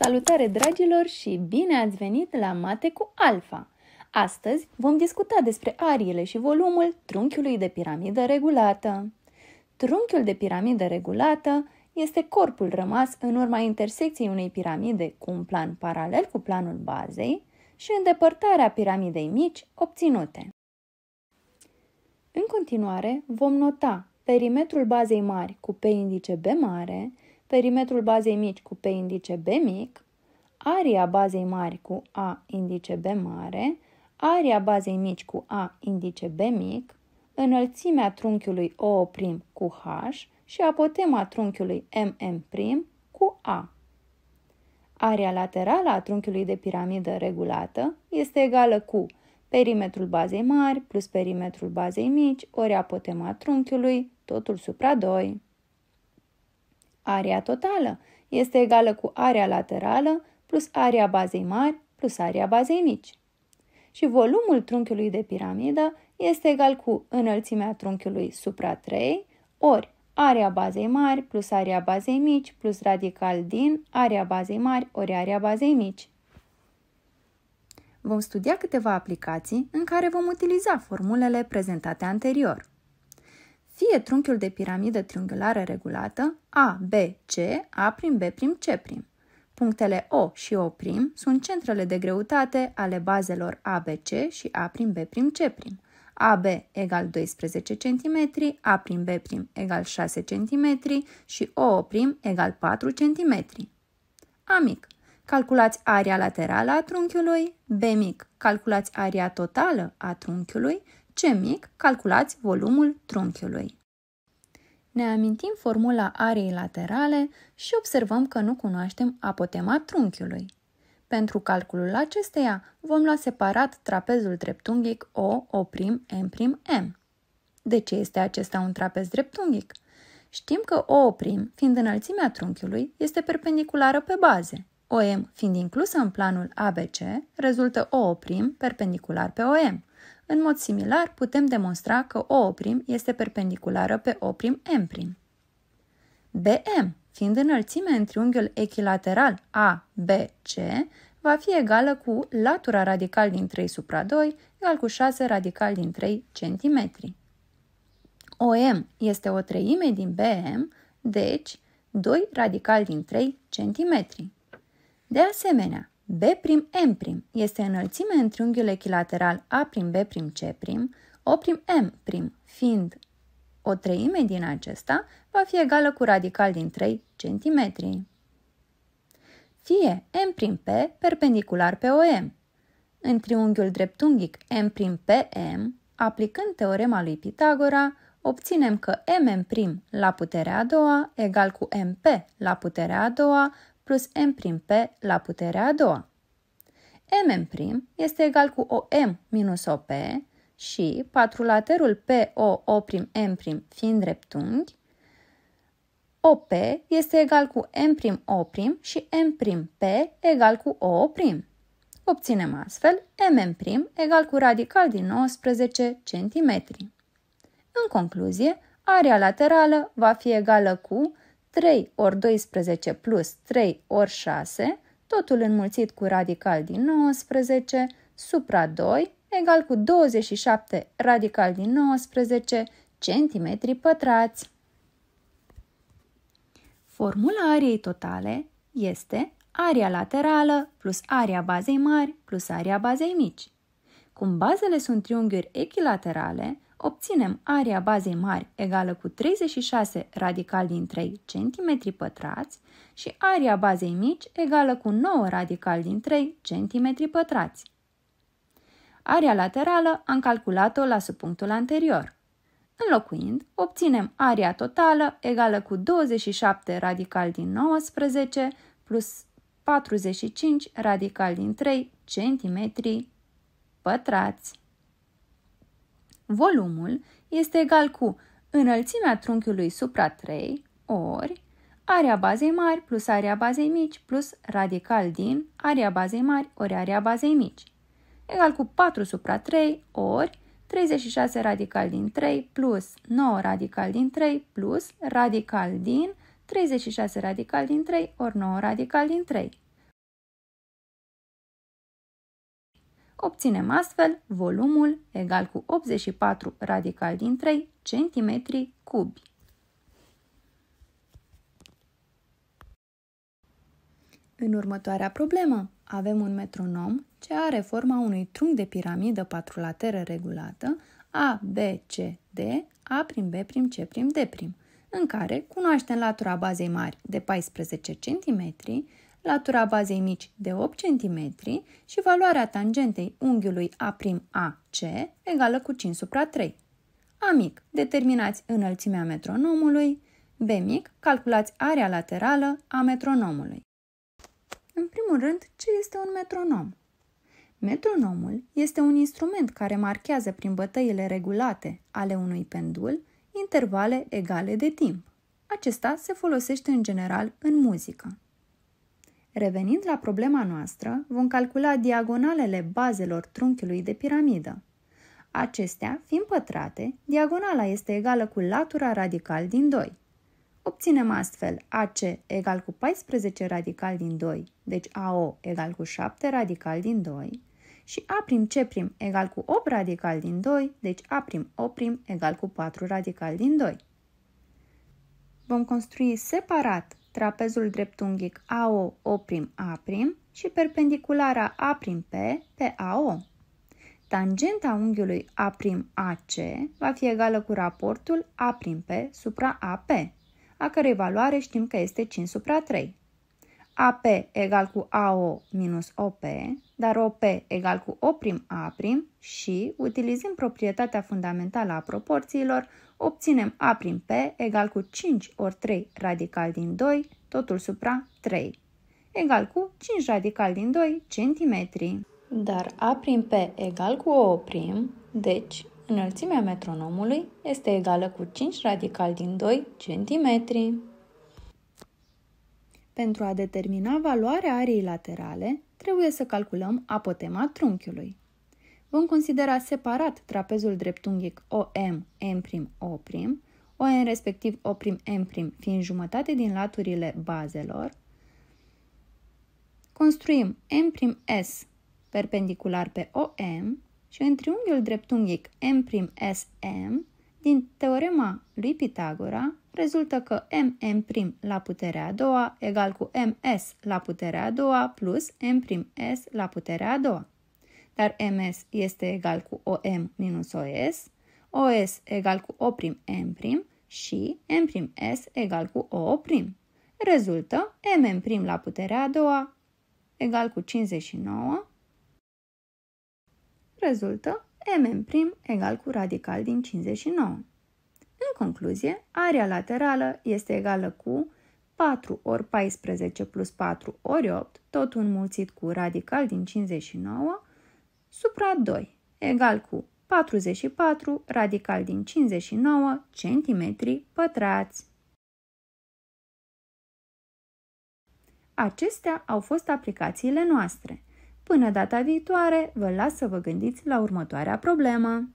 Salutare dragilor și bine ați venit la Mate cu Alfa! Astăzi vom discuta despre ariile și volumul trunchiului de piramidă regulată. Trunchiul de piramidă regulată este corpul rămas în urma intersecției unei piramide cu un plan paralel cu planul bazei și îndepărtarea piramidei mici obținute. În continuare, vom nota perimetrul bazei mari cu P indice B mare, perimetrul bazei mici cu P indice B mic, aria bazei mari cu A indice B mare, aria bazei mici cu A indice B mic, înălțimea trunchiului O' prim cu H și apotema trunchiului MM' cu A. Aria laterală a trunchiului de piramidă regulată este egală cu perimetrul bazei mari plus perimetrul bazei mici ori apotema trunchiului, totul supra 2. Area totală este egală cu area laterală plus area bazei mari plus area bazei mici. Și volumul trunchiului de piramidă este egal cu înălțimea trunchiului supra 3 ori area bazei mari plus area bazei mici plus radical din area bazei mari ori area bazei mici. Vom studia câteva aplicații în care vom utiliza formulele prezentate anterior fie trunchiul de piramidă triunghiulară regulată A, B, C, A prim, B prim, C prim. Punctele O și O prim sunt centrele de greutate ale bazelor ABC și A prim, B prim, C prim. AB egal 12 cm, A prim, B prim egal 6 cm și O prim egal 4 cm. A mic. Calculați area laterală a trunchiului, B mic. Calculați area totală a trunchiului C mic, calculați volumul trunchiului. Ne amintim formula arei laterale și observăm că nu cunoaștem apotema trunchiului. Pentru calculul acesteia vom lua separat trapezul dreptunghic O, O', M', M. De ce este acesta un trapez dreptunghic? Știm că O' fiind înălțimea trunchiului, este perpendiculară pe baze. OM fiind inclusă în planul ABC, rezultă O' perpendicular pe OM. În mod similar, putem demonstra că O' este perpendiculară pe M'. BM, fiind înălțime în triunghiul echilateral ABC, va fi egală cu latura radical din 3 supra 2, egal cu 6 radical din 3 cm. OM este o treime din BM, deci 2 radical din 3 cm. De asemenea, B'M' este înălțimea în triunghiul echilateral A'B'C', O'M', fiind o treime din acesta, va fi egală cu radical din 3 cm. Fie M'P perpendicular pe OM. În triunghiul dreptunghic M'Pm, aplicând teorema lui Pitagora, obținem că mm' la puterea a doua egal cu mp la puterea a doua plus m prim p la puterea a doua. m prim este egal cu o m minus o p și patrulaterul p o o prim m prim fiind dreptunghi, OP este egal cu m prim o prim și m prim p egal cu O'. prim. Obținem astfel MM' egal cu radical din 19 cm. În concluzie, area laterală va fi egală cu 3 ori 12 plus 3 ori 6, totul înmulțit cu radical din 19, supra 2, egal cu 27 radical din 19 centimetri pătrați. Formula ariei totale este aria laterală plus aria bazei mari plus aria bazei mici. Cum bazele sunt triunghiuri echilaterale, obținem area bazei mari egală cu 36 radical din 3 cm pătrați și area bazei mici egală cu 9 radical din 3 cm pătrați. Area laterală am calculat-o la subpunctul anterior. Înlocuind, obținem area totală egală cu 27 radical din 19 plus 45 radical din 3 cm pătrați. Volumul este egal cu înălțimea trunchiului supra 3 ori area bazei mari plus area bazei mici plus radical din area bazei mari ori area bazei mici, egal cu 4 supra 3 ori 36 radical din 3 plus 9 radical din 3 plus radical din 36 radical din 3 ori 9 radical din 3. Obținem astfel volumul egal cu 84 radical din 3 cm cubi. În următoarea problemă avem un metronom ce are forma unui trunchi de piramidă patrulateră regulată A, B, C, D, A prim B prim C prim D prim, în care cunoaștem latura bazei mari de 14 cm, latura bazei mici de 8 cm și valoarea tangentei unghiului A'AC egală cu 5 supra 3. A mic, determinați înălțimea metronomului, B mic, calculați area laterală a metronomului. În primul rând, ce este un metronom? Metronomul este un instrument care marchează prin bătăile regulate ale unui pendul intervale egale de timp. Acesta se folosește în general în muzică. Revenind la problema noastră, vom calcula diagonalele bazelor trunchiului de piramidă. Acestea fiind pătrate, diagonala este egală cu latura radical din 2. Obținem astfel AC egal cu 14 radical din 2, deci AO egal cu 7 radical din 2, și A'C' egal cu 8 radical din 2, deci A'O' egal cu 4 radical din 2. Vom construi separat trapezul dreptunghic AO O'A' și perpendiculara A'P pe AO. Tangenta unghiului A'AC va fi egală cu raportul A'P supra AP, a cărei valoare știm că este 5 supra 3. AP egal cu AO minus OP, dar OP egal cu O' A' și, utilizând proprietatea fundamentală a proporțiilor, obținem A' P egal cu 5 ori 3 radical din 2, totul supra 3, egal cu 5 radical din 2 cm. Dar A' P egal cu O', deci înălțimea metronomului este egală cu 5 radical din 2 cm. Pentru a determina valoarea arei laterale, trebuie să calculăm apotema trunchiului. Vom considera separat trapezul dreptunghic OM, M', O', respectiv O', M' fiind jumătate din laturile bazelor. Construim M'S perpendicular pe OM și în triunghiul dreptunghic M'Sm din teorema lui Pitagora rezultă că mm prim la puterea a doua egal cu ms la puterea a doua plus m prim s la puterea a doua. Dar ms este egal cu om minus os, os egal cu o prim m prim și m prim s egal cu o prim. Rezultă mm prim la puterea a doua egal cu 59 rezultă m' egal cu radical din 59. În concluzie, area laterală este egală cu 4 ori 14 plus 4 ori 8, tot înmulțit cu radical din 59, supra 2, egal cu 44 radical din 59 cm pătrați. Acestea au fost aplicațiile noastre – Până data viitoare, vă las să vă gândiți la următoarea problemă.